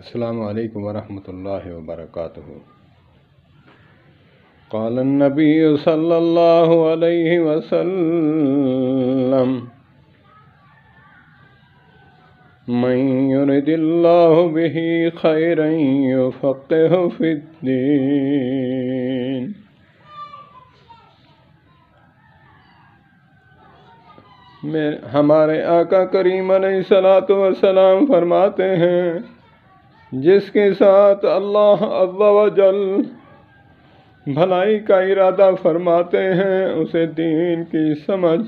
السلام عليكم वरहमतुल्लाहि الله وبركاته. قال النبي صلى الله عليه وسلم من يرد الله به خيرا يفقه في الدين हमारे आका करीम सलात वसलाम फरमाते हैं जिसके साथ अल्लाह जल भलाई का इरादा फरमाते हैं उसे दीन की समझ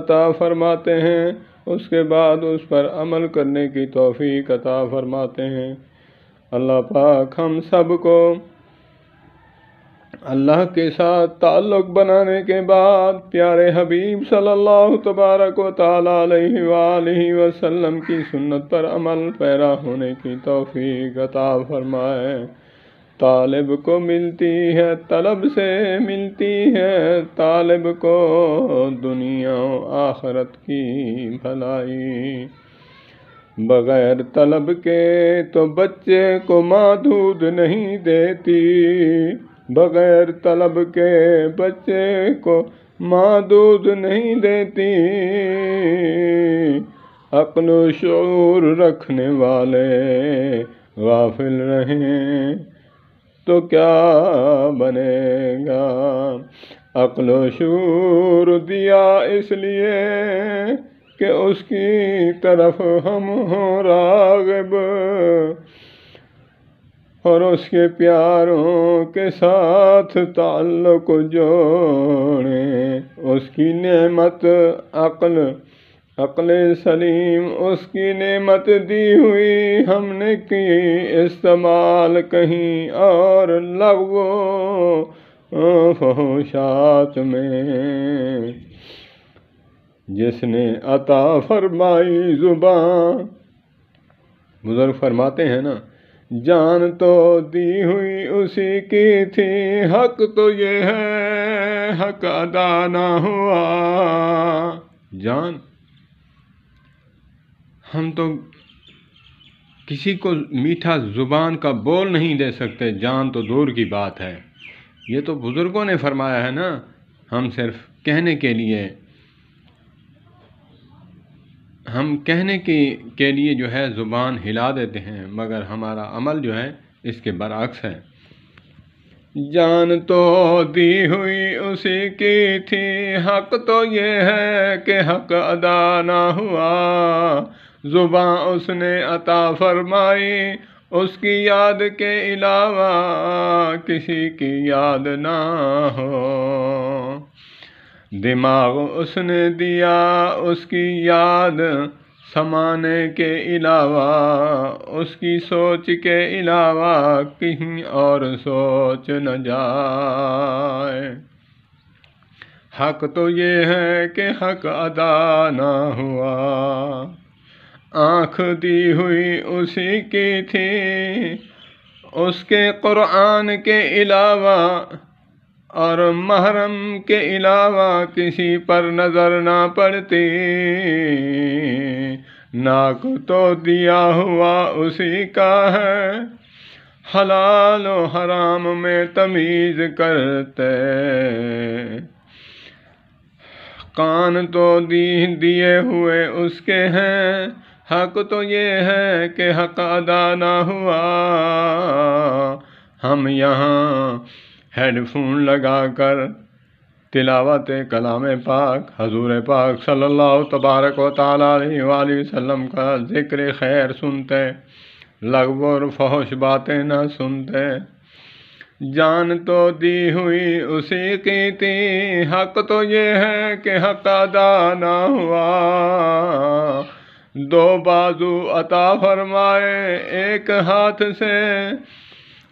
अता फरमाते हैं उसके बाद उस पर अमल करने की तोफ़ी अता फरमाते हैं अल्लाह पाक हम सब को अल्लाह के साथ ताल्लुक़ बनाने के बाद प्यारे हबीब सल्लल्लाहु तबारक व ताली वसल्लम की सुन्नत पर अमल पैरा होने की तोफ़ी अता फरमाए तालिब को मिलती है तलब से मिलती है तालिब को दुनिया आखरत की भलाई बगैर तलब के तो बच्चे को दूध नहीं देती बगैर तलब के बच्चे को माँ दूध नहीं देती अक्ल शूर रखने वाले गाफिल रहे तो क्या बनेगा अकल शूर दिया इसलिए कि उसकी तरफ हम हो रागब और उसके प्यारों के साथ ताल्लुक जोड़े उसकी नेमत अकल अकल सलीम उसकी नेमत दी हुई हमने की इस्तेमाल कहीं और लगो फहशात में जिसने अता फरमाई जुबान बुज़ुर्ग फरमाते हैं ना जान तो दी हुई उसी की थी हक तो ये है हक अदा ना हुआ जान हम तो किसी को मीठा ज़ुबान का बोल नहीं दे सकते जान तो दूर की बात है ये तो बुज़ुर्गों ने फरमाया है ना हम सिर्फ कहने के लिए हम कहने के के लिए जो है ज़ुबान हिला देते हैं मगर हमारा अमल जो है इसके बरक्स है जान तो दी हुई उसी की थी हक तो ये है कि हक अदा ना हुआ जुबा उसने अता फरमाई उसकी याद के अलावा किसी की याद ना हो दिमाग उसने दिया उसकी याद समाने के अलावा उसकी सोच के अलावा कहीं और सोच न जाए हक तो ये है कि हक अदा ना हुआ आँख दी हुई उसी की थी उसके कुरान के अलावा और महरम के अलावा किसी पर नज़र ना पड़ती नाक तो दिया हुआ उसी का है हलाल और हराम में तमीज़ करते कान तो दी दिए हुए उसके हैं हक तो ये है कि हक अदा ना हुआ हम यहाँ हेडफोन लगाकर तिलावत कलाम पाक हजूर पाक सल्लल्लाहु तबारक व ताली वसम का ज़िक्र खैर सुनते लगभग और बातें न सुनते जान तो दी हुई उसी की थी हक तो ये है कि हक अदा ना हुआ दो बाजू अता फरमाए एक हाथ से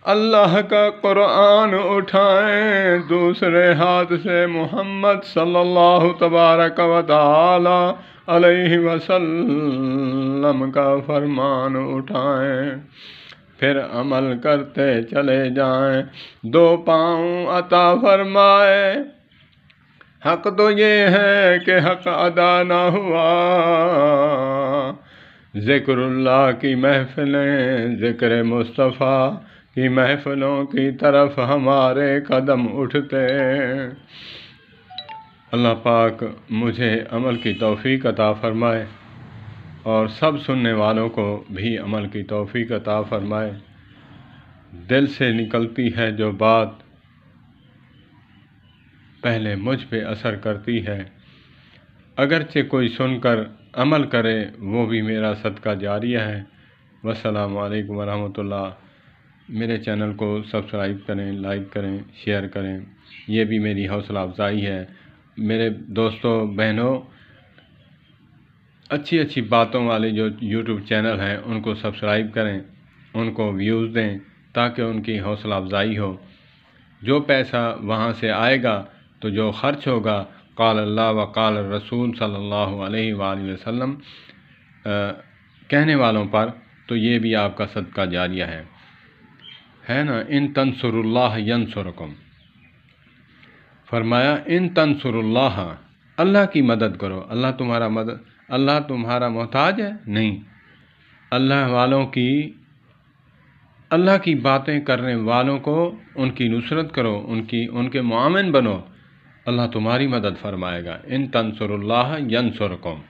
अल्लाह का कुरान उठाएं दूसरे हाथ से मोहम्मद सल्लल्लाहु तबारक अलैहि वसल्लम का फरमान उठाएं फिर अमल करते चले जाएं दो पाँव अता फरमाए हक तो ये है कि हक अदा ना हुआ ज़िक्रल्ला की महफिलें ज़िक्र मुस्तफ़ा की महफलों की तरफ हमारे कदम उठते अल्लाह पाक मुझे अमल की तोफ़ी अता फ़रमाए और सब सुनने वालों को भी अमल की तोफ़ी अता फ़रमाए दिल से निकलती है जो बात पहले मुझ पे असर करती है अगरचे कोई सुनकर अमल करे वो भी मेरा सदका जारिया है वालकम वरहमल मेरे चैनल को सब्सक्राइब करें लाइक करें शेयर करें ये भी मेरी हौसला अफजाई है मेरे दोस्तों बहनों अच्छी अच्छी बातों वाले जो यूट्यूब चैनल हैं उनको सब्सक्राइब करें उनको व्यूज़ दें ताकि उनकी हौसला अफजाई हो जो पैसा वहाँ से आएगा तो जो खर्च होगा काल अल्लाह व काल रसूल सल्लल्लाहु अलैहि वसल्लम कहने वालों पर तो ये भी आपका सदका जारिया है है ना इन तनसुरल्लाह यनसुरकुम फरमाया इन तनसरल्ला अल्लाह की मदद करो अल्लाह तुम्हारा मदद अल्लाह तुम्हारा मोहताज है नहीं अल्लाह वालों की अल्लाह की बातें करने वालों को उनकी नुसरत करो उनकी उनके मामिन बनो अल्लाह तुम्हारी मदद फरमाएगा इन तनसुरल्लाह यनसुरकुम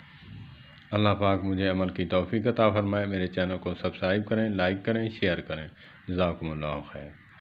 अल्लाह पाक मुझे अमल की तोफ़ी अता फरमाए मेरे चैनल को सब्सक्राइब करें लाइक करें शेयर करें जजाकमल खैर